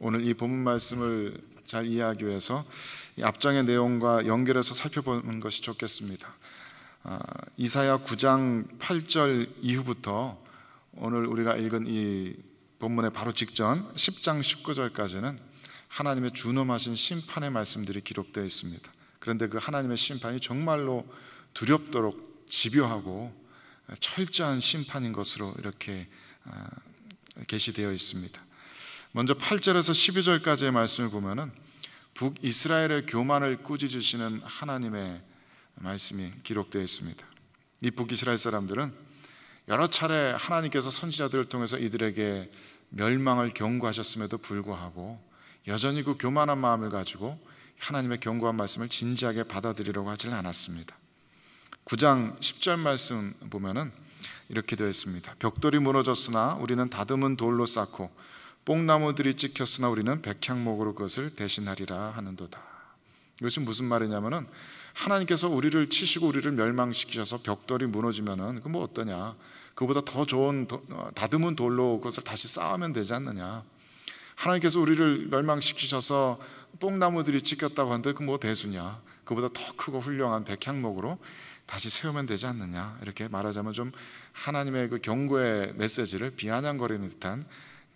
오늘 이 본문 말씀을 잘 이해하기 위해서 앞장의 내용과 연결해서 살펴보는 것이 좋겠습니다. 아, 이사야 9장 8절 이후부터 오늘 우리가 읽은 이 본문의 바로 직전 10장 19절까지는 하나님의 준엄하신 심판의 말씀들이 기록되어 있습니다. 그런데 그 하나님의 심판이 정말로 두렵도록 집요하고 철저한 심판인 것으로 이렇게 계시되어 아, 있습니다. 먼저 8절에서 12절까지의 말씀을 보면은 북이스라엘의 교만을 꾸짖으시는 하나님의 말씀이 기록되어 있습니다. 이 북이스라엘 사람들은 여러 차례 하나님께서 선지자들을 통해서 이들에게 멸망을 경고하셨음에도 불구하고 여전히 그 교만한 마음을 가지고 하나님의 경고한 말씀을 진지하게 받아들이려고 하질 않았습니다. 9장 10절 말씀 보면은 이렇게 되어 있습니다. 벽돌이 무너졌으나 우리는 다듬은 돌로 쌓고 뽕나무들이 찍혔으나 우리는 백향목으로 그것을 대신하리라 하는도다. 이것이 무슨 말이냐면은 하나님께서 우리를 치시고 우리를 멸망시키셔서 벽돌이 무너지면은 그뭐 어떠냐? 그보다 더 좋은 어, 다듬은 돌로 그것을 다시 쌓으면 되지 않느냐? 하나님께서 우리를 멸망시키셔서 뽕나무들이 찍혔다고 하는데 그뭐 대수냐? 그보다 더 크고 훌륭한 백향목으로 다시 세우면 되지 않느냐? 이렇게 말하자면 좀 하나님의 그 경고의 메시지를 비아냥거리는 듯한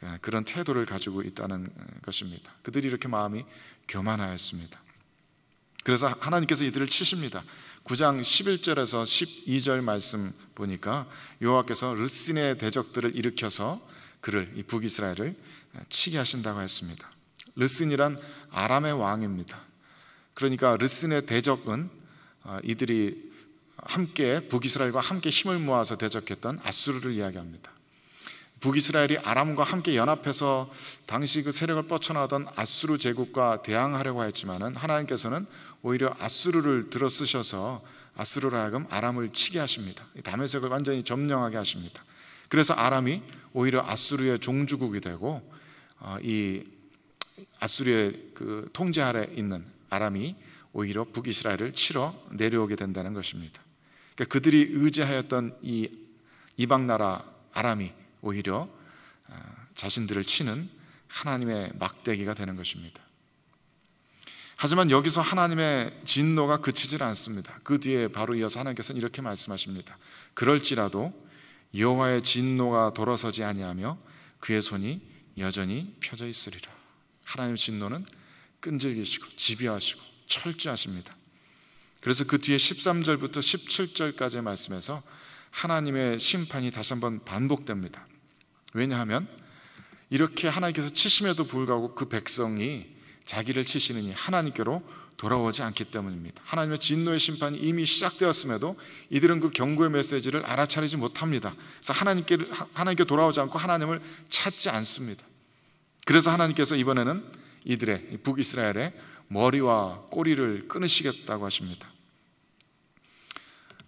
예, 그런 태도를 가지고 있다는 어, 것입니다. 그들이 이렇게 마음이 교만하였습니다. 그래서 하나님께서 이들을 치십니다. 9장 11절에서 12절 말씀 보니까 여호와께서 르신의 대적들을 일으켜서 그를 이 북이스라엘을 어, 치게 하신다고 했습니다. 르신이란 아람의 왕입니다. 그러니까 르신의 대적은 어, 이들이 함께 북이스라엘과 함께 힘을 모아서 대적했던 아수르를 이야기합니다. 북이스라엘이 아람과 함께 연합해서 당시 그 세력을 뻗쳐나던 아수르 제국과 대항하려고 했지만은 하나님께서는 오히려 아수르를 들어쓰셔서 아수르라하금 아람을 치게 하십니다. 담에색을 완전히 점령하게 하십니다. 그래서 아람이 오히려 아수르의 종주국이 되고 어, 이 아수르의 그 통제 아래 있는 아람이 오히려 북이스라엘을 치러 내려오게 된다는 것입니다. 그러니까 그들이 의지하였던 이 이방 나라 아람이 오히려 아, 자신들을 치는 하나님의 막대기가 되는 것입니다. 하지만 여기서 하나님의 진노가 그치질 않습니다. 그 뒤에 바로 이어서 하나님께서는 이렇게 말씀하십니다. 그럴지라도 여호와의 진노가 돌아서지 아니하며 그의 손이 여전히 펴져 있으리라. 하나님의 진노는 끈질기시고 지배하시고 철저하십니다. 그래서 그 뒤에 13절부터 1 7절까지 말씀에서 하나님의 심판이 다시 한번 반복됩니다. 왜냐하면 이렇게 하나님께서 치심에도 불구하고 그 백성이 자기를 치시느니 하나님께로 돌아오지 않기 때문입니다. 하나님의 진노의 심판이 이미 시작되었음에도 이들은 그 경고의 메시지를 알아차리지 못합니다. 그래서 하나님께 하나님께 돌아오지 않고 하나님을 찾지 않습니다. 그래서 하나님께서 이번에는 이들의 북이스라엘의 머리와 꼬리를 끊으시겠다고 하십니다.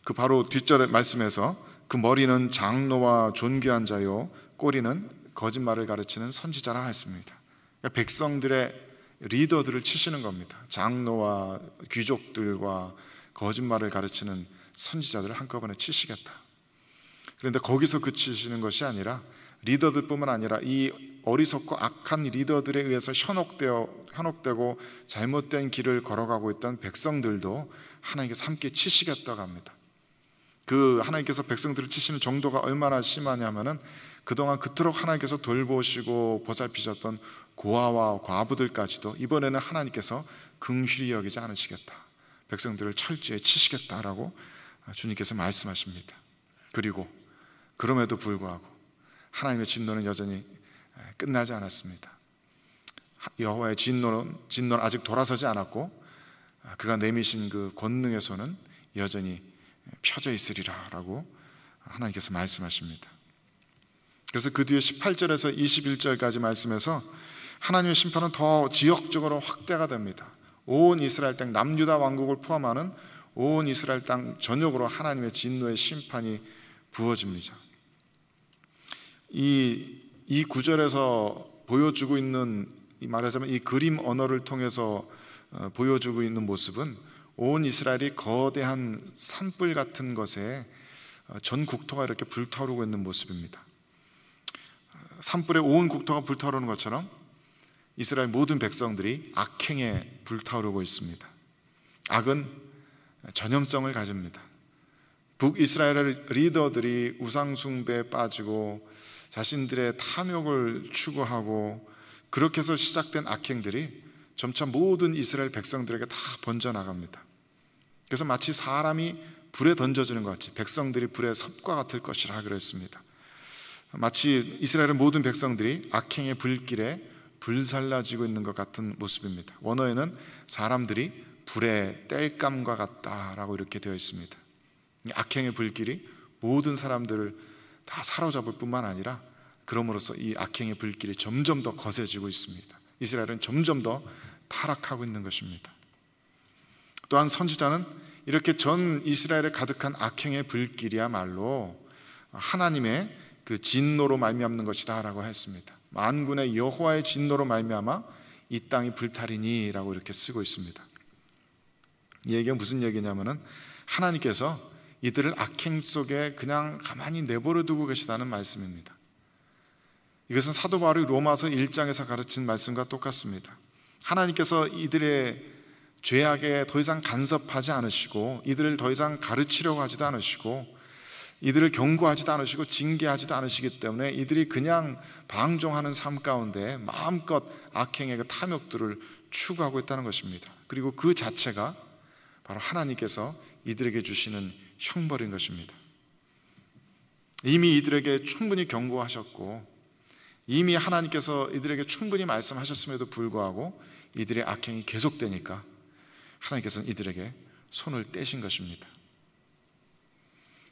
그 바로 뒷절의 말씀에서 그 머리는 장로와 존귀한 자요 꼬리는 거짓말을 가르치는 선지자라 했습니다. 그러니까 백성들의 리더들을 치시는 겁니다. 장로와 귀족들과 거짓말을 가르치는 선지자들을 한꺼번에 치시겠다. 그런데 거기서 그치시는 것이 아니라 리더들뿐만 아니라 이 어리석고 악한 리더들에 의해서 현혹되어 현혹되고 잘못된 길을 걸어가고 있던 백성들도 하나님께 함께 치시겠다고 합니다. 그 하나님께서 백성들을 치시는 정도가 얼마나 심하냐면은 그동안 그토록 하나님께서 돌보시고 보살피셨던 고아와 과부들까지도 이번에는 하나님께서 긍휼히 여기지 않으시겠다. 백성들을 철저히 치시겠다라고 주님께서 말씀하십니다. 그리고 그럼에도 불구하고 하나님의 진노는 여전히 끝나지 않았습니다. 여호와의 진노는 진노는 아직 돌아서지 않았고 그가 내미신 그권능에서는 여전히 펴져 있으리라 라고 하나님께서 말씀하십니다. 그래서 그 뒤에 18절에서 21절까지 말씀에서 하나님의 심판은 더 지역적으로 확대가 됩니다. 온 이스라엘 땅 남유다 왕국을 포함하는 온 이스라엘 땅 전역으로 하나님의 진노의 심판이 부어집니다. 이, 이 구절에서 보여주고 있는 말하자면 이 그림 언어를 통해서 어, 보여주고 있는 모습은 온 이스라엘이 거대한 산불 같은 것에 어, 전 국토가 이렇게 불타오르고 있는 모습입니다. 산불에 온 국토가 불타오르는 것처럼 이스라엘 모든 백성들이 악행에 불타오르고 있습니다. 악은 전염성을 가집니다. 북이스라엘 리더들이 우상숭배에 빠지고 자신들의 탐욕을 추구하고 그렇게 해서 시작된 악행들이 점차 모든 이스라엘 백성들에게 다 번져나갑니다. 그래서 마치 사람이 불에 던져지는 것 같이 백성들이 불의 섭과 같을 것이라 그랬습니다. 마치 이스라엘의 모든 백성들이 악행의 불길에 불살라지고 있는 것 같은 모습입니다. 원어에는 사람들이 불의 땔감과 같다라고 이렇게 되어 있습니다. 악행의 불길이 모든 사람들을 다 사로잡을 뿐만 아니라 그럼으로써 이 악행의 불길이 점점 더 거세지고 있습니다. 이스라엘은 점점 더 타락하고 있는 것입니다. 또한 선지자는 이렇게 전 이스라엘에 가득한 악행의 불길이야말로 하나님의 그 진노로 말미암는 것이다라고 했습니다. 만군의 여호와의 진노로 말미암아 이 땅이 불타리니라고 이렇게 쓰고 있습니다. 이 얘기가 무슨 얘기냐면은 하나님께서 이들을 악행 속에 그냥 가만히 내버려 두고 계시다는 말씀입니다. 이것은 사도 바울이 로마서 1장에서 가르친 말씀과 똑같습니다. 하나님께서 이들의 죄악에 더 이상 간섭하지 않으시고 이들을 더 이상 가르치려고 하지도 않으시고 이들을 경고하지도 않으시고 징계하지도 않으시기 때문에 이들이 그냥 방종하는 삶 가운데 마음껏 악행의 그 탐욕들을 추구하고 있다는 것입니다. 그리고 그 자체가 바로 하나님께서 이들에게 주시는 형벌인 것입니다. 이미 이들에게 충분히 경고하셨고 이미 하나님께서 이들에게 충분히 말씀하셨음에도 불구하고 이들의 악행이 계속되니까 하나님께서는 이들에게 손을 떼신 것입니다.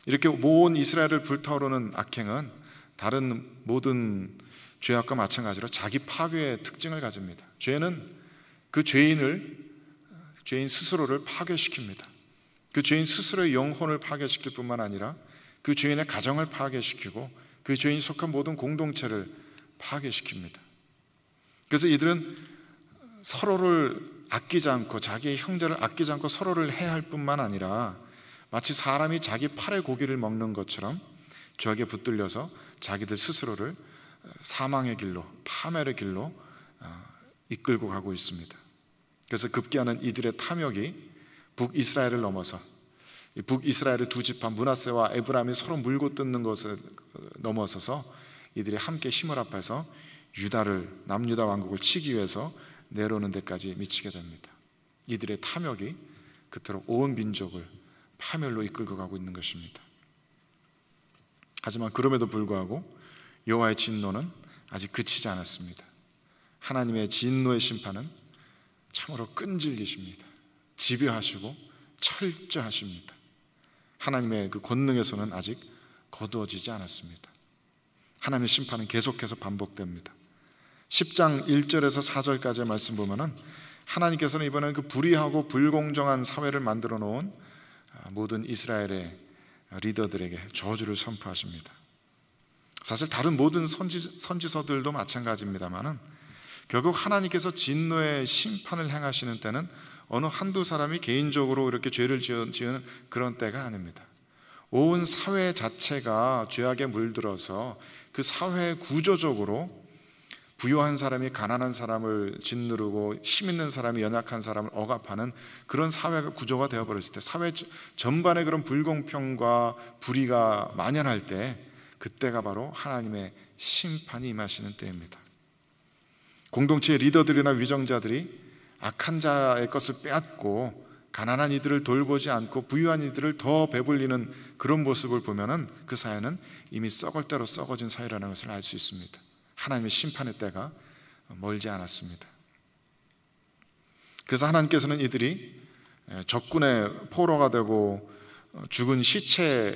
이렇게 모은 이스라엘을 불타오르는 악행은 다른 모든 죄악과 마찬가지로 자기 파괴의 특징을 가집니다. 죄는 그 죄인을 죄인 스스로를 파괴시킵니다. 그 죄인 스스로의 영혼을 파괴시킬 뿐만 아니라 그 죄인의 가정을 파괴시키고 그 죄인 속한 모든 공동체를 파괴시킵니다. 그래서 이들은 서로를 아끼지 않고 자기의 형제를 아끼지 않고 서로를 해할 야 뿐만 아니라 마치 사람이 자기 팔의 고기를 먹는 것처럼 죄악에 붙들려서 자기들 스스로를 사망의 길로 파멸의 길로 어, 이끌고 가고 있습니다. 그래서 급기야는 이들의 탐욕이 북이스라엘을 넘어서 북이스라엘의 두 집합 문하세와 에브라임이 서로 물고 뜯는 것을 넘어서서 이들이 함께 힘을 합해서 유다를 남유다 왕국을 치기 위해서 내려오는 데까지 미치게 됩니다. 이들의 탐욕이 그토록 온 민족을 파멸로 이끌고 가고 있는 것입니다. 하지만 그럼에도 불구하고 여호와의 진노는 아직 그치지 않았습니다. 하나님의 진노의 심판은 참으로 끈질기십니다. 지배하시고 철저하십니다. 하나님의 그 권능에서는 아직 거두어지지 않았습니다. 하나님의 심판은 계속해서 반복됩니다. 10장 1절에서 4절까지의 말씀 보면은 하나님께서는 이번에 그 불의하고 불공정한 사회를 만들어 놓은 아, 모든 이스라엘의 리더들에게 저주를 선포하십니다. 사실 다른 모든 선지, 선지서들도 마찬가지입니다만은 결국 하나님께서 진노의 심판을 행하시는 때는 어느 한두 사람이 개인적으로 이렇게 죄를 지은 그런 때가 아닙니다. 온 사회 자체가 죄악에 물들어서 그 사회 구조적으로 부유한 사람이 가난한 사람을 짓누르고 힘 있는 사람이 연약한 사람을 억압하는 그런 사회 구조가 되어버렸을 때 사회 전반에 그런 불공평과 불의가 만연할 때 그때가 바로 하나님의 심판이 임하시는 때입니다. 공동체의 리더들이나 위정자들이 악한 자의 것을 빼앗고 가난한 이들을 돌보지 않고 부유한 이들을 더 배불리는 그런 모습을 보면그 사회는 이미 썩을 대로 썩어진 사회라는 것을 알 수 있습니다. 하나님의 심판의 때가 멀지 않았습니다. 그래서 하나님께서는 이들이 적군의 포로가 되고 어, 죽은 시체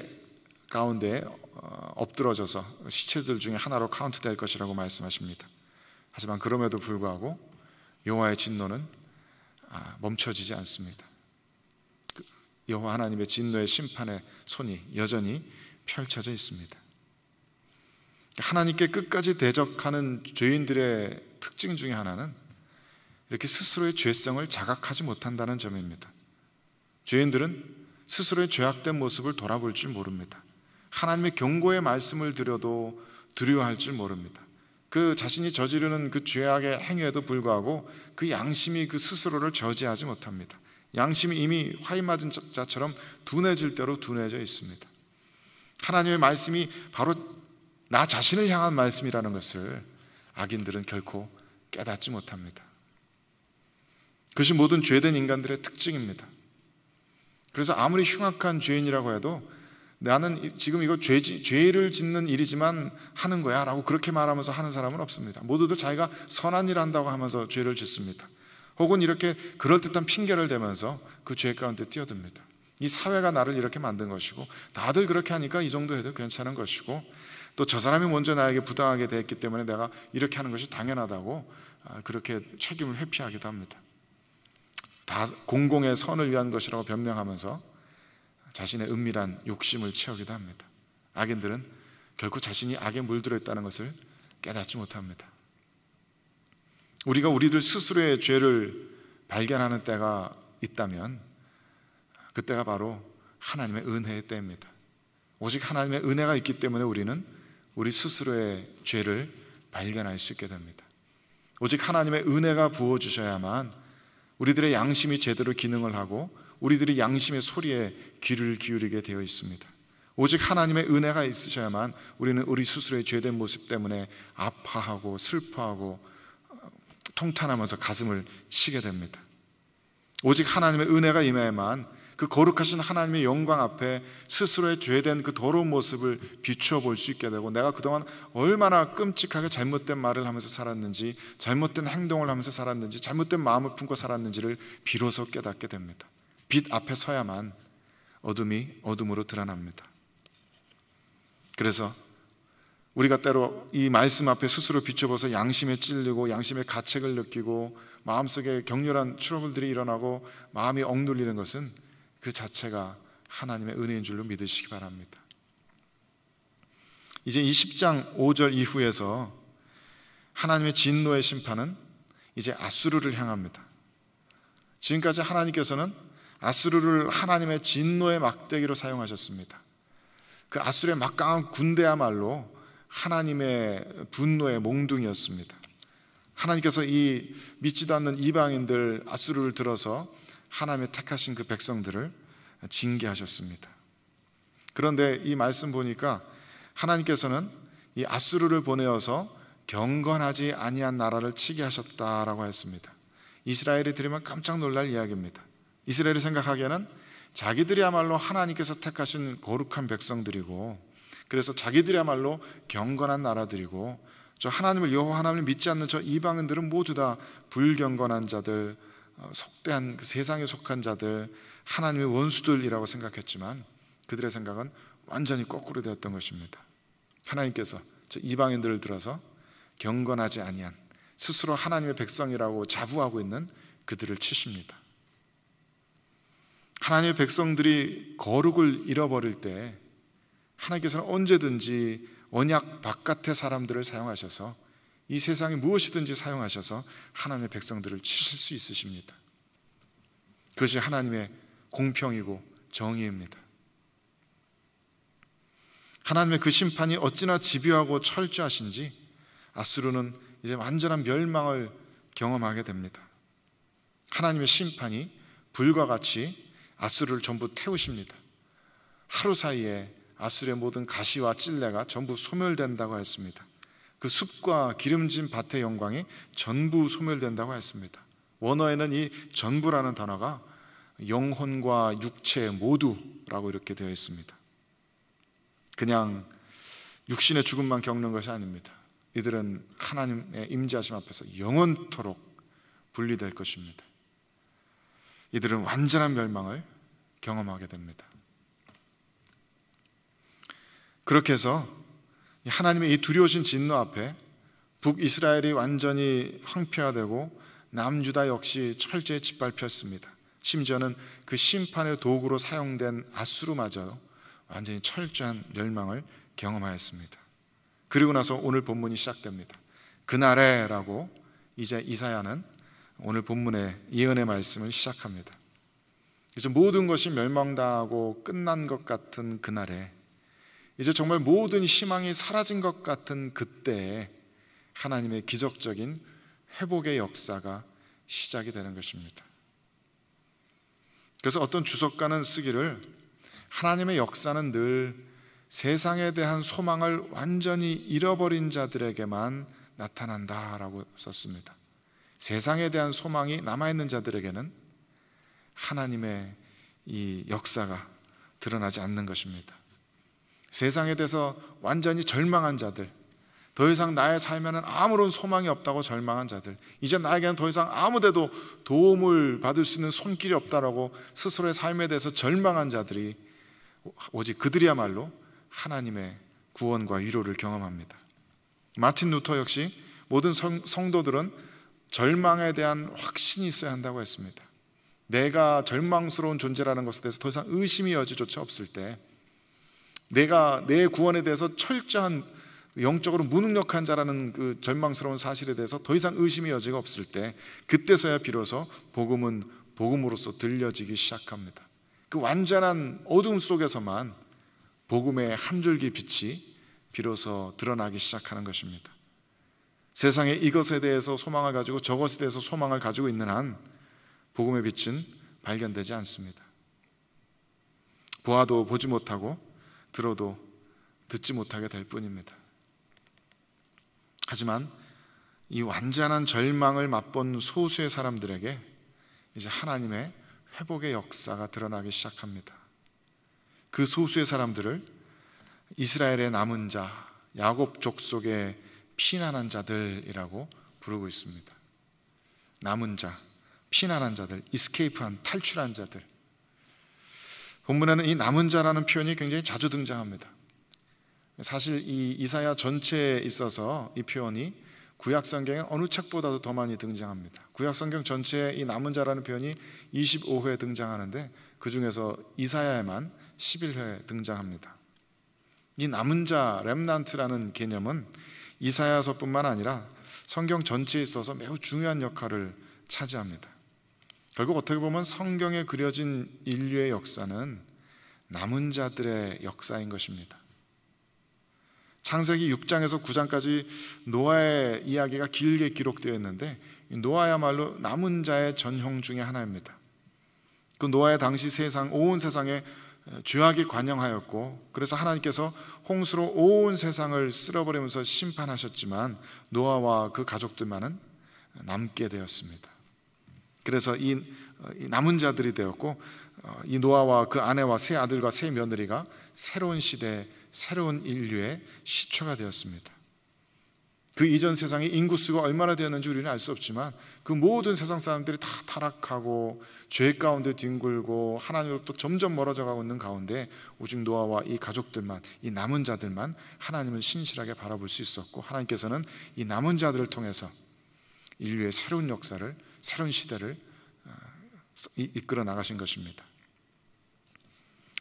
가운데 어, 엎드러져서 시체들 중에 하나로 카운트될 것이라고 말씀하십니다. 하지만 그럼에도 불구하고 여호와의 진노는 아, 멈춰지지 않습니다. 그 여호와 하나님의 진노의 심판의 손이 여전히 펼쳐져 있습니다. 하나님께 끝까지 대적하는 죄인들의 특징 중의 하나는 이렇게 스스로의 죄성을 자각하지 못한다는 점입니다. 죄인들은 스스로의 죄악된 모습을 돌아볼 줄 모릅니다. 하나님의 경고의 말씀을 드려도 두려워할 줄 모릅니다. 그 자신이 저지르는 그 죄악의 행위에도 불구하고 그 양심이 그 스스로를 저지하지 못합니다. 양심이 이미 화인 맞은 자처럼 둔해질 대로 둔해져 있습니다. 하나님의 말씀이 바로 나 자신을 향한 말씀이라는 것을 악인들은 결코 깨닫지 못합니다. 그것이 모든 죄된 인간들의 특징입니다. 그래서 아무리 흉악한 죄인이라고 해도 나는 지금 이거 죄, 죄를 짓는 일이지만 하는 거야 라고 그렇게 말하면서 하는 사람은 없습니다. 모두들 자기가 선한 일 한다고 하면서 죄를 짓습니다. 혹은 이렇게 그럴듯한 핑계를 대면서 그 죄 가운데 뛰어듭니다. 이 사회가 나를 이렇게 만든 것이고, 다들 그렇게 하니까 이 정도 해도 괜찮은 것이고, 또저 사람이 먼저 나에게 부당하게 대했기 때문에 내가 이렇게 하는 것이 당연하다고 아, 그렇게 책임을 회피하기도 합니다. 다 공공의 선을 위한 것이라고 변명하면서 자신의 은밀한 욕심을 채우기도 합니다. 악인들은 결코 자신이 악에 물들어 있다는 것을 깨닫지 못합니다. 우리가 우리들 스스로의 죄를 발견하는 때가 있다면 그때가 바로 하나님의 은혜의 때입니다. 오직 하나님의 은혜가 있기 때문에 우리는 우리 스스로의 죄를 발견할 수 있게 됩니다. 오직 하나님의 은혜가 부어주셔야만 우리들의 양심이 제대로 기능을 하고 우리들이 양심의 소리에 귀를 기울이게 되어 있습니다. 오직 하나님의 은혜가 있으셔야만 우리는 우리 스스로의 죄된 모습 때문에 아파하고 슬퍼하고 어, 통탄하면서 가슴을 치게 됩니다. 오직 하나님의 은혜가 임해야만 그 거룩하신 하나님의 영광 앞에 스스로의 죄된 그 더러운 모습을 비추어 볼 수 있게 되고 내가 그동안 얼마나 끔찍하게 잘못된 말을 하면서 살았는지 잘못된 행동을 하면서 살았는지 잘못된 마음을 품고 살았는지를 비로소 깨닫게 됩니다. 빛 앞에 서야만 어둠이 어둠으로 드러납니다. 그래서 우리가 때로 이 말씀 앞에 스스로 비춰봐서 양심에 찔리고 양심에 가책을 느끼고 마음속에 격렬한 트러블들이 일어나고 마음이 억눌리는 것은 그 자체가 하나님의 은혜인 줄로 믿으시기 바랍니다. 이제 20장 5절 이후에서 하나님의 진노의 심판은 이제 아수르를 향합니다. 지금까지 하나님께서는 아수르를 하나님의 진노의 막대기로 사용하셨습니다. 그 아수르의 막강한 군대야말로 하나님의 분노의 몽둥이였습니다. 하나님께서 이 믿지도 않는 이방인들 아수르를 들어서 하나님의 택하신 그 백성들을 징계하셨습니다. 그런데 이 말씀 보니까 하나님께서는 이 아수르를 보내어서 경건하지 아니한 나라를 치게 하셨다라고 했습니다. 이스라엘이 들으면 깜짝 놀랄 이야기입니다. 이스라엘이 생각하기에는 자기들이야말로 하나님께서 택하신 거룩한 백성들이고 그래서 자기들이야말로 경건한 나라들이고 저 하나님을 여호와 하나님을 믿지 않는 저 이방인들은 모두 다 불경건한 자들, 어, 속대한 그 세상에 속한 자들 하나님의 원수들이라고 생각했지만 그들의 생각은 완전히 거꾸로 되었던 것입니다. 하나님께서 저 이방인들을 들어서 경건하지 아니한 스스로 하나님의 백성이라고 자부하고 있는 그들을 치십니다. 하나님의 백성들이 거룩을 잃어버릴 때 하나님께서는 언제든지 언약 바깥의 사람들을 사용하셔서 이 세상에 무엇이든지 사용하셔서 하나님의 백성들을 치실 수 있으십니다. 그것이 하나님의 공평이고 정의입니다. 하나님의 그 심판이 어찌나 집요하고 철저하신지 아수르는 이제 완전한 멸망을 경험하게 됩니다. 하나님의 심판이 불과 같이 아수르를 전부 태우십니다. 하루 사이에 아수르의 모든 가시와 찔레가 전부 소멸된다고 했습니다. 그 숲과 기름진 밭의 영광이 전부 소멸된다고 했습니다. 원어에는 이 전부라는 단어가 영혼과 육체 모두라고 이렇게 되어 있습니다. 그냥 육신의 죽음만 겪는 것이 아닙니다. 이들은 하나님의 임재하심 앞에서 영원토록 분리될 것입니다. 이들은 완전한 멸망을 경험하게 됩니다. 그렇게 해서 하나님의 이 두려우신 진노 앞에 북이스라엘이 완전히 황폐화되고 남주다 역시 철저히 짓밟혔습니다. 심지어는 그 심판의 도구로 사용된 아수르마저 완전히 철저한 멸망을 경험하였습니다. 그리고 나서 오늘 본문이 시작됩니다. 그날에라고 이제 이사야는 오늘 본문의 예언의 말씀을 시작합니다. 이제 모든 것이 멸망당하고 끝난 것 같은 그날에 이제 정말 모든 희망이 사라진 것 같은 그때에 하나님의 기적적인 회복의 역사가 시작이 되는 것입니다. 그래서 어떤 주석가는 쓰기를 하나님의 역사는 늘 세상에 대한 소망을 완전히 잃어버린 자들에게만 나타난다라고 썼습니다. 세상에 대한 소망이 남아있는 자들에게는 하나님의 이 역사가 드러나지 않는 것입니다. 세상에 대해서 완전히 절망한 자들, 더 이상 나의 삶에는 아무런 소망이 없다고 절망한 자들, 이제 나에게는 더 이상 아무 데도 도움을 받을 수 있는 손길이 없다라고 스스로의 삶에 대해서 절망한 자들이 오직 그들이야말로 하나님의 구원과 위로를 경험합니다. 마틴 루터 역시 모든 성, 도들은 절망에 대한 확신이 있어야 한다고 했습니다. 내가 절망스러운 존재라는 것에 대해서 더 이상 의심이 여지조차 없을 때 내가 내 구원에 대해서 철저한 영적으로 무능력한 자라는 그 절망스러운 사실에 대해서 더 이상 의심의 여지가 없을 때 그때서야 비로소 복음은 복음으로서 들려지기 시작합니다. 그 완전한 어둠 속에서만 복음의 한 줄기 빛이 비로소 드러나기 시작하는 것입니다. 세상에 이것에 대해서 소망을 가지고 저것에 대해서 소망을 가지고 있는 한 복음의 빛은 발견되지 않습니다. 보아도 보지 못하고 들어도 듣지 못하게 될 뿐입니다. 하지만 이 완전한 절망을 맛본 소수의 사람들에게 이제 하나님의 회복의 역사가 드러나기 시작합니다. 그 소수의 사람들을 이스라엘의 남은 자, 야곱 족속의 피난한 자들이라고 부르고 있습니다. 남은 자, 피난한 자들, 이스케이프한 탈출한 자들. 본문에는 이 남은 자라는 표현이 굉장히 자주 등장합니다. 사실 이 이사야 전체에 있어서 이 표현이 구약 성경의 어느 책보다도 더 많이 등장합니다. 구약 성경 전체에 이 남은 자라는 표현이 25회 등장하는데 그 중에서 이사야에만 11회 등장합니다. 이 남은 자 렘난트라는 개념은 이사야서뿐만 아니라 성경 전체에 있어서 매우 중요한 역할을 차지합니다. 결국 어떻게 보면 성경에 그려진 인류의 역사는 남은 자들의 역사인 것입니다. 창세기 6장에서 9장까지 노아의 이야기가 길게 기록되어 있는데 노아야말로 남은 자의 전형 중의 하나입니다. 그 노아의 당시 세상 온 세상에 죄악이 관영하였고 그래서 하나님께서 홍수로 온 세상을 쓸어버리면서 심판하셨지만 노아와 그 가족들만은 남게 되었습니다. 그래서 어, 이 남은 자들이 되었고 어, 이 노아와 그 아내와 세 아들과 세 며느리가 새로운 시대 새로운 인류의 시초가 되었습니다. 그 이전 세상의 인구수가 얼마나 되었는지 우리는 알 수 없지만 그 모든 세상 사람들이 다 타락하고 죄 가운데 뒹굴고 하나님으로부터 점점 멀어져 가고 있는 가운데 오직 노아와 이 가족들만 이 남은 자들만 하나님을 신실하게 바라볼 수 있었고 하나님께서는 이 남은 자들을 통해서 인류의 새로운 역사를 새로운 시대를 어, 이끌어 나가신 것입니다.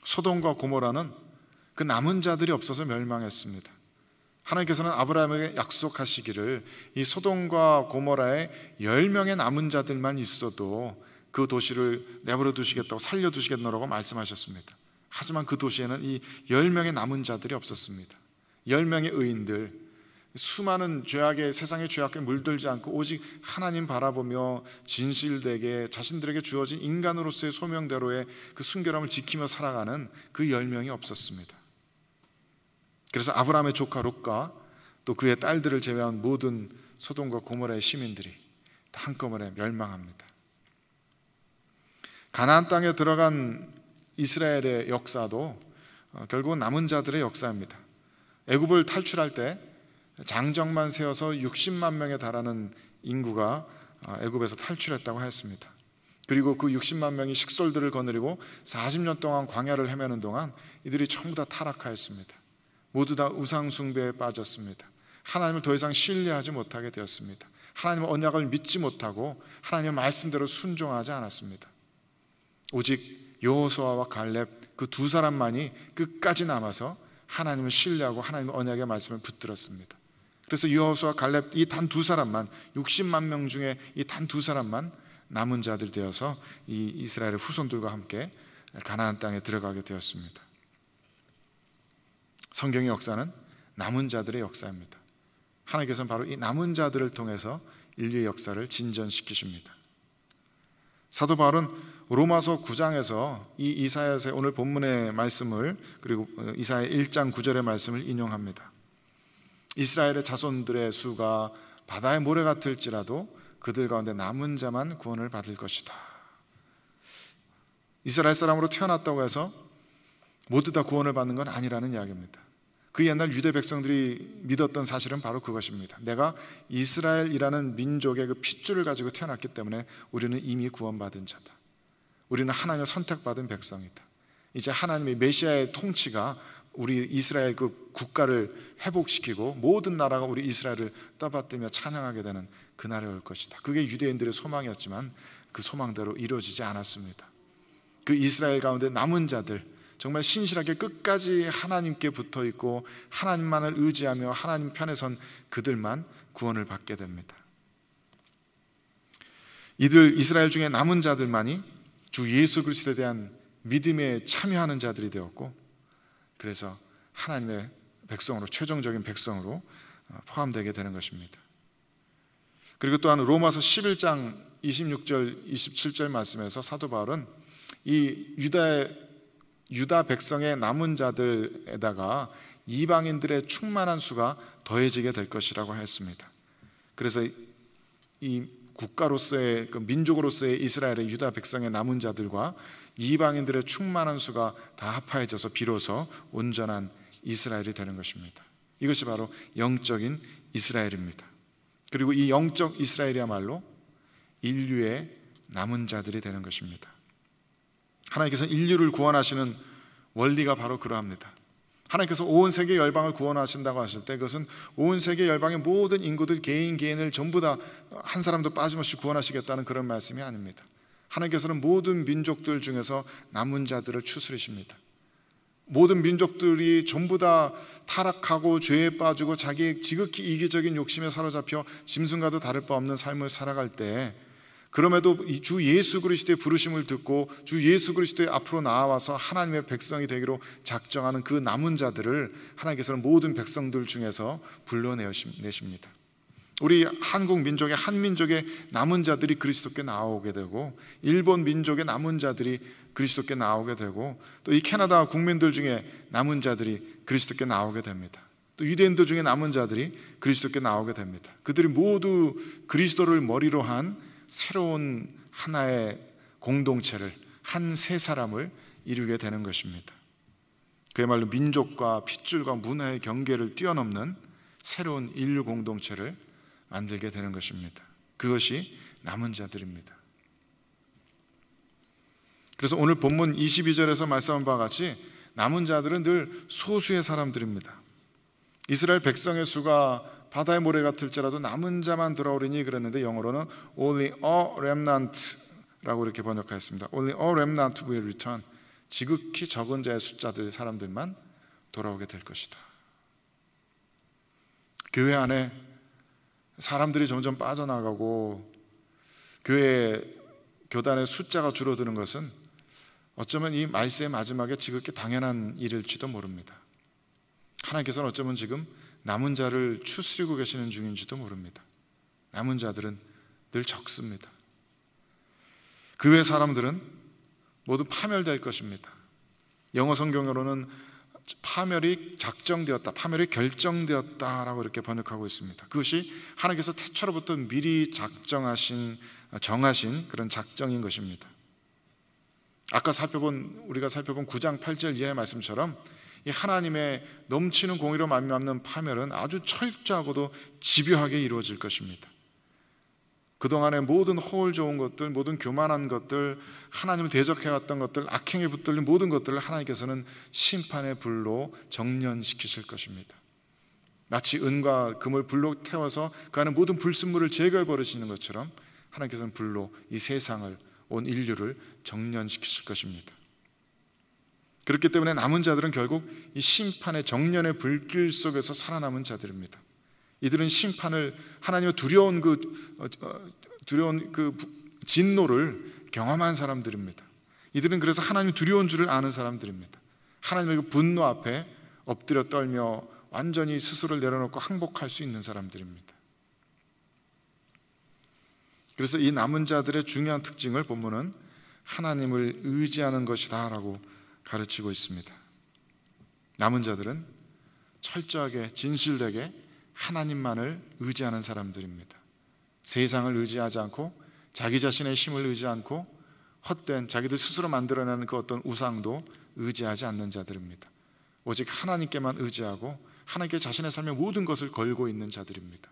소돔과 고모라는 그 남은 자들이 없어서 멸망했습니다. 하나님께서는 아브라함에게 약속하시기를 이 소돔과 고모라의 열명의 남은 자들만 있어도 그 도시를 내버려 두시겠다고 살려 두시겠노라고 말씀하셨습니다. 하지만 그 도시에는 이 열명의 남은 자들이 없었습니다. 열명의 의인들, 수많은 죄악의 세상의 죄악에 물들지 않고 오직 하나님 바라보며 진실되게 자신들에게 주어진 인간으로서의 소명대로의 그 순결함을 지키며 살아가는 그 열명이 없었습니다. 그래서 아브라함의 조카 롯과 또 그의 딸들을 제외한 모든 소돔과 고모라의 시민들이 한꺼번에 멸망합니다. 가나안 땅에 들어간 이스라엘의 역사도 어, 결국은 남은 자들의 역사입니다. 애굽을 탈출할 때 장정만 세워서 60만 명에 달하는 인구가 아, 애굽에서 탈출했다고 하였습니다. 그리고 그 60만 명이 식솔들을 거느리고 40년 동안 광야를 헤매는 동안 이들이 전부 다 타락하였습니다. 모두 다 우상 숭배에 빠졌습니다. 하나님을 더 이상 신뢰하지 못하게 되었습니다. 하나님의 언약을 믿지 못하고 하나님의 말씀대로 순종하지 않았습니다. 오직 여호수아와 갈렙 그 두 사람만이 끝까지 남아서 하나님을 신뢰하고 하나님의 언약의 말씀을 붙들었습니다. 그래서 여호수아 갈렙 이 단 두 사람만 60만 명 중에 이 단 두 사람만 남은 자들 되어서 이 이스라엘의 후손들과 함께 가나안 땅에 들어가게 되었습니다. 성경의 역사는 남은 자들의 역사입니다. 하나님께서는 바로 이 남은 자들을 통해서 인류의 역사를 진전시키십니다. 사도 바울은 로마서 9장에서 이 이사야서의 오늘 본문의 말씀을 그리고 이사야 1장 9절의 말씀을 인용합니다. 이스라엘의 자손들의 수가 바다의 모래 같을지라도 그들 가운데 남은 자만 구원을 받을 것이다. 이스라엘 사람으로 태어났다고 해서 모두 다 구원을 받는 건 아니라는 이야기입니다. 그 옛날 유대 백성들이 믿었던 사실은 바로 그것입니다. 내가 이스라엘이라는 민족의 그 핏줄을 가지고 태어났기 때문에 우리는 이미 구원받은 자다. 우리는 하나님의 선택받은 백성이다. 이제 하나님의 메시아의 통치가 우리 이스라엘 그 국가를 회복시키고 모든 나라가 우리 이스라엘을 떠받들며 찬양하게 되는 그날이 올 것이다. 그게 유대인들의 소망이었지만 그 소망대로 이루어지지 않았습니다. 그 이스라엘 가운데 남은 자들 정말 신실하게 끝까지 하나님께 붙어 있고 하나님만을 의지하며 하나님 편에 선 그들만 구원을 받게 됩니다. 이들 이스라엘 중에 남은 자들만이 주 예수 그리스도에 대한 믿음에 참여하는 자들이 되었고 그래서 하나님의 백성으로 최종적인 백성으로 어, 포함되게 되는 것입니다. 그리고 또한 로마서 11장 26절 27절 말씀에서 사도 바울은 이 유다의 유다 백성의 남은 자들에다가 이방인들의 충만한 수가 더해지게 될 것이라고 했습니다. 그래서 이 국가로서의 그 민족으로서의 이스라엘의 유다 백성의 남은 자들과 이방인들의 충만한 수가 다 합하여져서 비로소 온전한 이스라엘이 되는 것입니다. 이것이 바로 영적인 이스라엘입니다. 그리고 이 영적 이스라엘이야말로 인류의 남은 자들이 되는 것입니다. 하나님께서 인류를 구원하시는 원리가 바로 그러합니다. 하나님께서 온 세계 열방을 구원하신다고 하실 때 그것은 온 세계 열방의 모든 인구들 개인 개인을 전부 다 한 사람도 빠짐없이 구원하시겠다는 그런 말씀이 아닙니다. 하나님께서는 모든 민족들 중에서 남은 자들을 추스르십니다. 모든 민족들이 전부 다 타락하고 죄에 빠지고 자기의 지극히 이기적인 욕심에 사로잡혀 짐승과도 다를 바 없는 삶을 살아갈 때 그럼에도 주 예수 그리스도의 부르심을 듣고 주 예수 그리스도의 앞으로 나아와서 하나님의 백성이 되기로 작정하는 그 남은 자들을 하나님께서는 모든 백성들 중에서 불러내십니다. 우리 한국 민족의 한민족의 남은 자들이 그리스도께 나오게 되고 일본 민족의 남은 자들이 그리스도께 나오게 되고 또 이 캐나다 국민들 중에 남은 자들이 그리스도께 나오게 됩니다. 또 유대인들 중에 남은 자들이 그리스도께 나오게 됩니다. 그들이 모두 그리스도를 머리로 한 새로운 하나의 공동체를 한 세 사람을 이루게 되는 것입니다. 그야말로 민족과 핏줄과 문화의 경계를 뛰어넘는 새로운 인류 공동체를 만 들게 되는 것입니다. 그것이 남은 자들입니다. 그래서 오늘 본문 22절에서 말씀한 바와 같이 남은 자들은 늘 소수의 사람들입니다. 이스라엘 백성의 수가 바다의 모래 같을지라도 남은 자만 돌아오리니 그랬는데 영어로는 only a remnant라고 이렇게 번역하였습니다. only a remnant will return. 지극히 적은 자의 숫자들 사람들만 돌아오게 될 것이다. 교회 안에 사람들이 점점 빠져나가고 교회 교단의 숫자가 줄어드는 것은 어쩌면 이 말세의 마지막에 지극히 당연한 일일지도 모릅니다. 하나님께서는 어쩌면 지금 남은 자를 추스리고 계시는 중인지도 모릅니다. 남은 자들은 늘 적습니다. 그 외 사람들은 모두 파멸될 것입니다. 영어 성경으로는 파멸이 작정되었다, 파멸이 결정되었다라고 이렇게 번역하고 있습니다. 그것이 하나님께서 태초로부터 미리 작정하신, 정하신 그런 작정인 것입니다. 아까 살펴본, 우리가 살펴본 9장 8절 이하의 말씀처럼 이 하나님의 넘치는 공의로 말미암는 파멸은 아주 철저하고도 집요하게 이루어질 것입니다. 그동안의 모든 허울 좋은 것들, 모든 교만한 것들, 하나님을 대적해왔던 것들, 악행에 붙들린 모든 것들을 하나님께서는 심판의 불로 정년시키실 것입니다. 마치 은과 금을 불로 태워서 그 안에 모든 불순물을 제거해 버리시는 것처럼 하나님께서는 불로 이 세상을, 온 인류를 정년시키실 것입니다. 그렇기 때문에 남은 자들은 결국 이 심판의 정년의 불길 속에서 살아남은 자들입니다. 이들은 심판을 하나님의 두려운 그 어, 어, 두려운 그 진노를 경험한 사람들입니다. 이들은 그래서 하나님 두려운 줄을 아는 사람들입니다. 하나님의 그 분노 앞에 엎드려 떨며 완전히 스스로를 내려놓고 항복할 수 있는 사람들입니다. 그래서 이 남은 자들의 중요한 특징을 본문은 하나님을 의지하는 것이다라고 가르치고 있습니다. 남은 자들은 철저하게 진실되게 하나님만을 의지하는 사람들입니다. 세상을 의지하지 않고 자기 자신의 힘을 의지 않고 헛된 자기들 스스로 만들어내는 그 어떤 우상도 의지하지 않는 자들입니다. 오직 하나님께만 의지하고 하나님께 자신의 삶의 모든 것을 걸고 있는 자들입니다.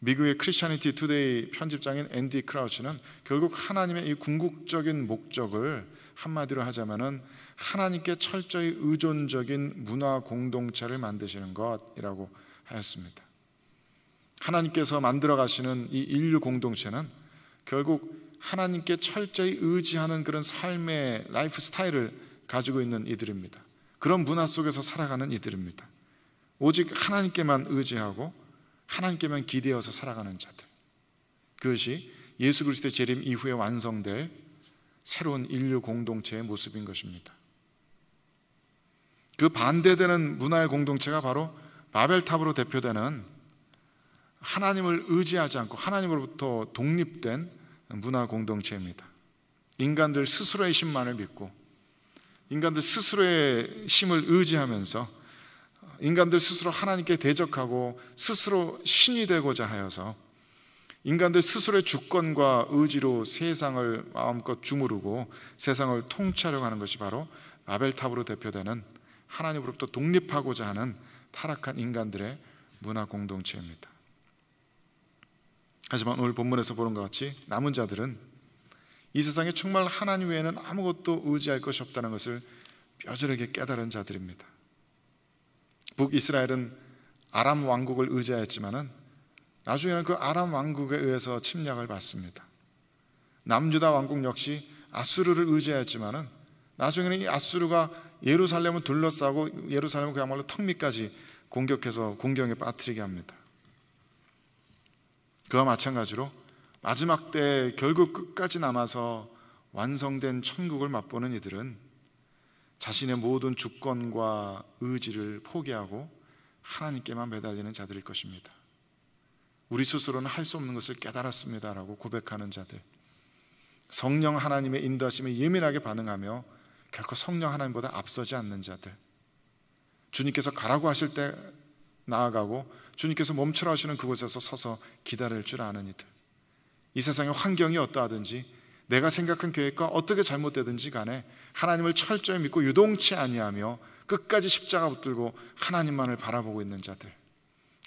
미국의 크리스천니티 투데이 편집장인 앤디 크라우치는 결국 하나님의 이 궁극적인 목적을 한마디로 하자면은 하나님께 철저히 의존적인 문화 공동체를 만드시는 것이라고 하였습니다. 하나님께서 만들어 가시는 이 인류 공동체는 결국 하나님께 철저히 의지하는 그런 삶의 라이프 스타일을 가지고 있는 이들입니다. 그런 문화 속에서 살아가는 이들입니다. 오직 하나님께만 의지하고 하나님께만 기대어서 살아가는 자들. 그것이 예수 그리스도의 재림 이후에 완성될 새로운 인류 공동체의 모습인 것입니다. 그 반대되는 문화의 공동체가 바로 바벨탑으로 대표되는 하나님을 의지하지 않고 하나님으로부터 독립된 문화 공동체입니다. 인간들 스스로의 힘만을 믿고 인간들 스스로의 힘을 의지하면서 인간들 스스로 하나님께 대적하고 스스로 신이 되고자 하여서 인간들 스스로의 주권과 의지로 세상을 마음껏 주무르고 세상을 통치하려고 하는 것이 바로 아벨탑으로 대표되는 하나님으로부터 독립하고자 하는 타락한 인간들의 문화 공동체입니다. 하지만 오늘 본문에서 보는 것 같이 남은 자들은 이 세상에 정말 하나님 외에는 아무것도 의지할 것이 없다는 것을 뼈저리게 깨달은 자들입니다. 북이스라엘은 아람 왕국을 의지하였지만은 나중에는 그 아람 왕국에 의해서 침략을 받습니다. 남유다 왕국 역시 아수르를 의지했지만은 나중에는 이 아수르가 예루살렘을 둘러싸고 예루살렘을 그야말로 턱 밑까지 공격해서 공경에 빠뜨리게 합니다. 그와 마찬가지로 마지막 때 결국 끝까지 남아서 완성된 천국을 맛보는 이들은 자신의 모든 주권과 의지를 포기하고 하나님께만 매달리는 자들일 것입니다. 우리 스스로는 할 수 없는 것을 깨달았습니다라고 고백하는 자들. 성령 하나님의 인도하심에 예민하게 반응하며 결코 성령 하나님보다 앞서지 않는 자들. 주님께서 가라고 하실 때 나아가고 주님께서 멈추라 하시는 그곳에서 서서 기다릴 줄 아는 이들. 이 세상의 환경이 어떠하든지 내가 생각한 계획과 어떻게 잘못되든지 간에 하나님을 철저히 믿고 유동치 아니하며 끝까지 십자가 붙들고 하나님만을 바라보고 있는 자들.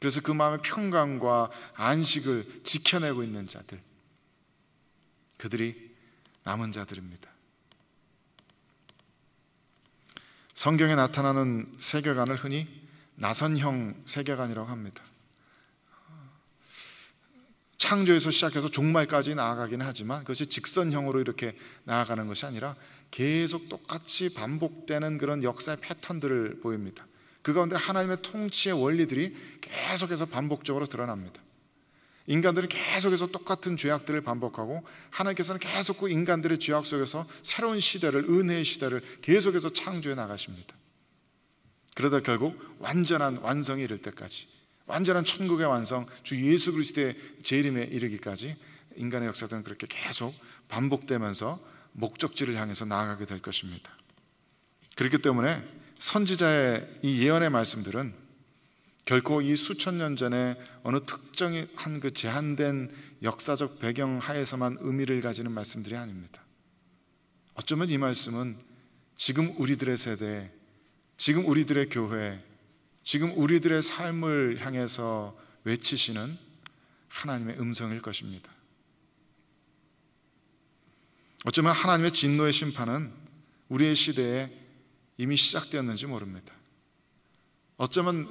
그래서 그 마음의 평강과 안식을 지켜내고 있는 자들. 그들이 남은 자들입니다. 성경에 나타나는 세계관을 흔히 나선형 세계관이라고 합니다. 창조에서 시작해서 종말까지 나아가기는 하지만 그것이 직선형으로 이렇게 나아가는 것이 아니라 계속 똑같이 반복되는 그런 역사의 패턴들을 보입니다. 그 가운데 하나님의 통치의 원리들이 계속해서 반복적으로 드러납니다. 인간들은 계속해서 똑같은 죄악들을 반복하고 하나님께서는 계속 그 인간들의 죄악 속에서 새로운 시대를 은혜의 시대를 계속해서 창조해 나가십니다. 그러다 결국 완전한 완성이 이를 때까지 완전한 천국의 완성 주 예수 그리스도의 재림에 이르기까지 인간의 역사는 그렇게 계속 반복되면서 목적지를 향해서 나아가게 될 것입니다. 그렇기 때문에 선지자의 이 예언의 말씀들은 결코 이 수천 년 전에 어느 특정한 그 제한된 역사적 배경 하에서만 의미를 가지는 말씀들이 아닙니다. 어쩌면 이 말씀은 지금 우리들의 세대, 지금 우리들의 교회, 지금 우리들의 삶을 향해서 외치시는 하나님의 음성일 것입니다. 어쩌면 하나님의 진노의 심판은 우리의 시대에 이미 시작되었는지 모릅니다. 어쩌면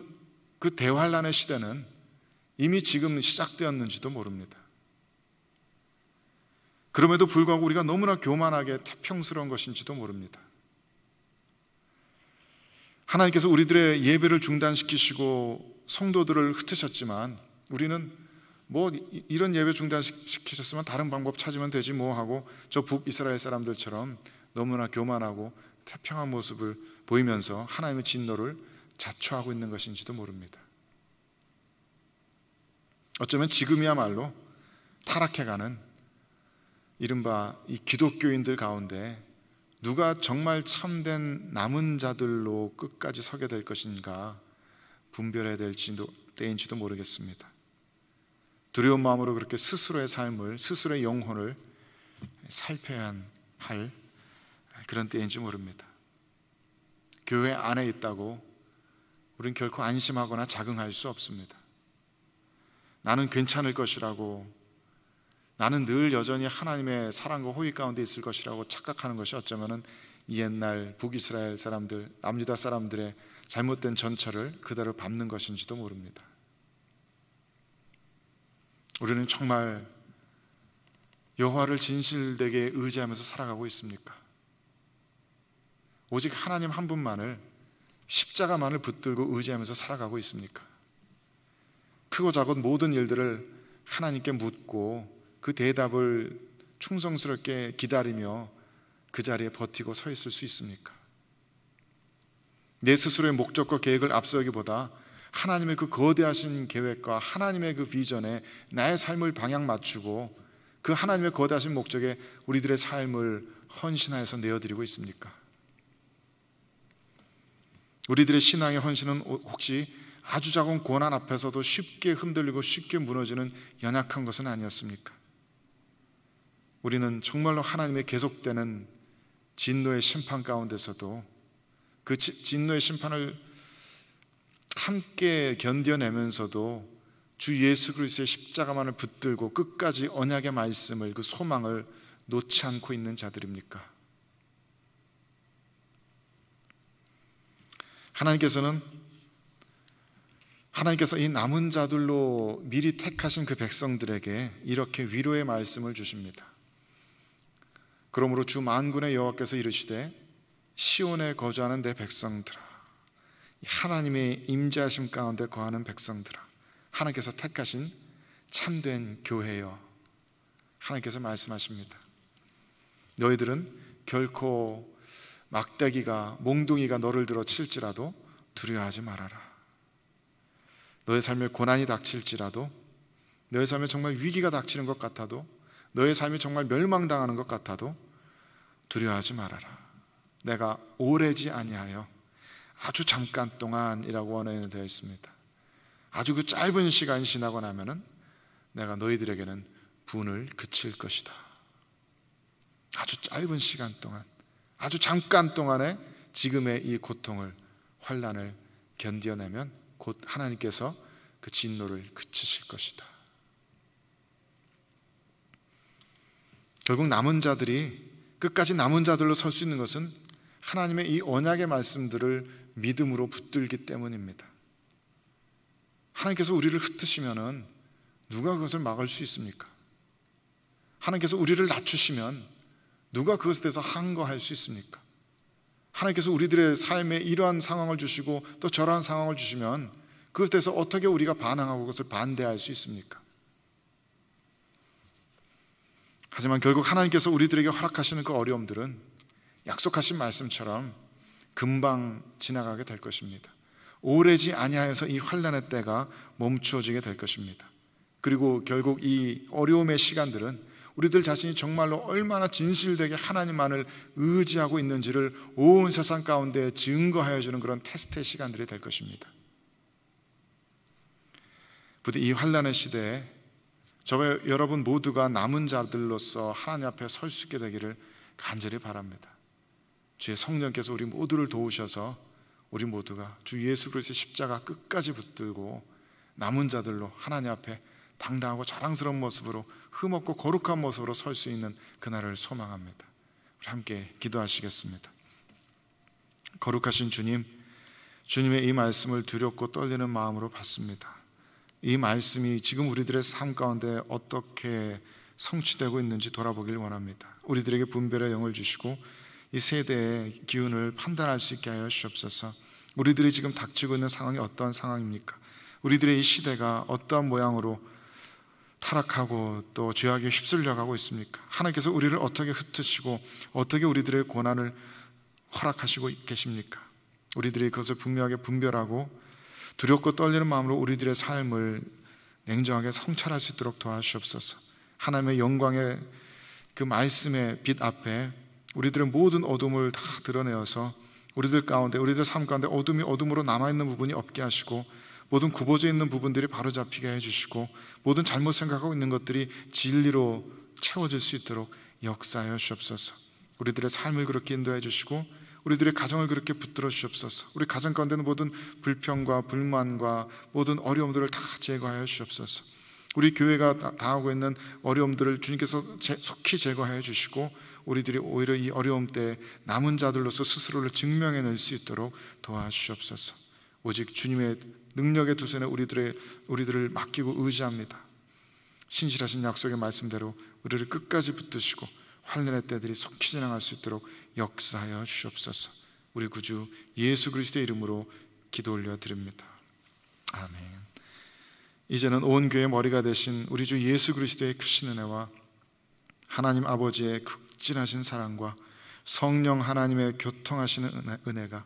그 대환란의 시대는 이미 지금 시작되었는지도 모릅니다. 그럼에도 불구하고 우리가 너무나 교만하게 태평스러운 것인지도 모릅니다. 하나님께서 우리들의 예배를 중단시키시고 성도들을 흩으셨지만 우리는 뭐 이런 예배 중단시키셨으면 다른 방법 찾으면 되지 뭐 하고 저 북이스라엘 사람들처럼 너무나 교만하고 태평한 모습을 보이면서 하나님의 진노를 자초하고 있는 것인지도 모릅니다. 어쩌면 지금이야말로 타락해가는 이른바 이 기독교인들 가운데 누가 정말 참된 남은 자들로 끝까지 서게 될 것인가 분별해야 될 때인지도 모르겠습니다. 두려운 마음으로 그렇게 스스로의 삶을, 스스로의 영혼을 살펴야 할 그런 때인지 모릅니다. 교회 안에 있다고 우린 결코 안심하거나 자긍할 수 없습니다. 나는 괜찮을 것이라고 나는 늘 여전히 하나님의 사랑과 호의 가운데 있을 것이라고 착각하는 것이 어쩌면은 옛날 북이스라엘 사람들, 남유다 사람들의 잘못된 전철을 그대로 밟는 것인지도 모릅니다. 우리는 정말 여호와를 진실되게 의지하면서 살아가고 있습니까? 오직 하나님 한 분만을 십자가만을 붙들고 의지하면서 살아가고 있습니까? 크고 작은 모든 일들을 하나님께 묻고 그 대답을 충성스럽게 기다리며 그 자리에 버티고 서 있을 수 있습니까? 내 스스로의 목적과 계획을 앞서기보다 하나님의 그 거대하신 계획과 하나님의 그 비전에 나의 삶을 방향 맞추고 그 하나님의 거대하신 목적에 우리들의 삶을 헌신하여서 내어드리고 있습니까? 우리들의 신앙의 헌신은 혹시 아주 작은 고난 앞에서도 쉽게 흔들리고 쉽게 무너지는 연약한 것은 아니었습니까? 우리는 정말로 하나님의 계속되는 진노의 심판 가운데서도 그 진노의 심판을 함께 견뎌내면서도 주 예수 그리스의 십자가만을 붙들고 끝까지 언약의 말씀을 그 소망을 놓지 않고 있는 자들입니까? 하나님께서는 하나님께서 이 남은 자들로 미리 택하신 그 백성들에게 이렇게 위로의 말씀을 주십니다. 그러므로 주 만군의 여호와께서 이르시되 시온에 거주하는 내 백성들아 하나님의 임재하심 가운데 거하는 백성들아 하나님께서 택하신 참된 교회여 하나님께서 말씀하십니다. 너희들은 결코 막대기가 몽둥이가 너를 들어 칠지라도 두려워하지 말아라. 너의 삶에 고난이 닥칠지라도 너의 삶에 정말 위기가 닥치는 것 같아도 너의 삶이 정말 멸망당하는 것 같아도 두려워하지 말아라. 내가 오래지 아니하여 아주 잠깐 동안이라고 원어에 되어 있습니다. 아주 그 짧은 시간이 지나고 나면은 내가 너희들에게는 분을 그칠 것이다. 아주 짧은 시간 동안 아주 잠깐 동안에 지금의 이 고통을 환란을 견뎌내면 곧 하나님께서 그 진노를 그치실 것이다. 결국 남은 자들이 끝까지 남은 자들로 설 수 있는 것은 하나님의 이 언약의 말씀들을 믿음으로 붙들기 때문입니다. 하나님께서 우리를 흩으시면은 누가 그것을 막을 수 있습니까? 하나님께서 우리를 낮추시면 누가 그것에 대해서 항거할 수 있습니까? 하나님께서 우리들의 삶에 이러한 상황을 주시고 또 저러한 상황을 주시면 그것에 대해서 어떻게 우리가 반항하고 그것을 반대할 수 있습니까? 하지만 결국 하나님께서 우리들에게 허락하시는 그 어려움들은 약속하신 말씀처럼 금방 지나가게 될 것입니다. 오래지 아니하여서 이 환란의 때가 멈추어지게 될 것입니다. 그리고 결국 이 어려움의 시간들은 우리들 자신이 정말로 얼마나 진실되게 하나님만을 의지하고 있는지를 온 세상 가운데 증거하여 주는 그런 테스트의 시간들이 될 것입니다. 부디 이 환란의 시대에 저와 여러분 모두가 남은 자들로서 하나님 앞에 설 수 있게 되기를 간절히 바랍니다. 주의 성령께서 우리 모두를 도우셔서 우리 모두가 주 예수 그리스도의 십자가 끝까지 붙들고 남은 자들로 하나님 앞에 당당하고 자랑스러운 모습으로 흠없고 거룩한 모습으로 설 수 있는 그날을 소망합니다. 함께 기도하시겠습니다. 거룩하신 주님, 주님의 이 말씀을 두렵고 떨리는 마음으로 받습니다. 이 말씀이 지금 우리들의 삶 가운데 어떻게 성취되고 있는지 돌아보길 원합니다. 우리들에게 분별의 영을 주시고 이 세대의 기운을 판단할 수 있게 하여 주옵소서. 우리들이 지금 닥치고 있는 상황이 어떠한 상황입니까? 우리들의 이 시대가 어떠한 모양으로 타락하고 또 죄악에 휩쓸려 가고 있습니까? 하나님께서 우리를 어떻게 흩으시고 어떻게 우리들의 고난을 허락하시고 계십니까? 우리들이 그것을 분명하게 분별하고 두렵고 떨리는 마음으로 우리들의 삶을 냉정하게 성찰할 수 있도록 도와주옵소서. 하나님의 영광의 그 말씀의 빛 앞에 우리들의 모든 어둠을 다 드러내어서 우리들 가운데 우리들 삶 가운데 어둠이 어둠으로 남아 있는 부분이 없게 하시고 모든 굽어져 있는 부분들이 바로 잡히게 해주시고 모든 잘못 생각하고 있는 것들이 진리로 채워질 수 있도록 역사하여 주옵소서. 우리들의 삶을 그렇게 인도해 주시고 우리들의 가정을 그렇게 붙들어 주옵소서. 우리 가정 가운데는 모든 불평과 불만과 모든 어려움들을 다 제거하여 주옵소서. 우리 교회가 당하고 있는 어려움들을 주님께서 속히 제거하여 주시고 우리들이 오히려 이 어려움 때 남은 자들로서 스스로를 증명해낼 수 있도록 도와주옵소서. 오직 주님의 능력의 두손에 우리들의, 우리들을 맡기고 의지합니다. 신실하신 약속의 말씀대로 우리를 끝까지 붙드시고 환란의 때들이 속히 지나갈 수 있도록 역사하여 주옵소서 우리 구주 예수 그리스도의 이름으로 기도 올려드립니다. 아멘. 이제는 온 교회의 머리가 되신 우리 주 예수 그리스도의 크신 은혜와 하나님 아버지의 극진하신 사랑과 성령 하나님의 교통하시는 은혜가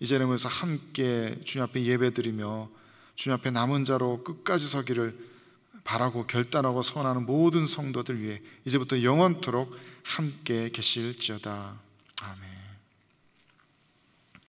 이제는에모서 함께 주님 앞에 예배드리며 주님 앞에 남은 자로 끝까지 서기를 바라고 결단하고 소원하는 모든 성도들 위해 이제부터 영원토록 함께 계실지어다.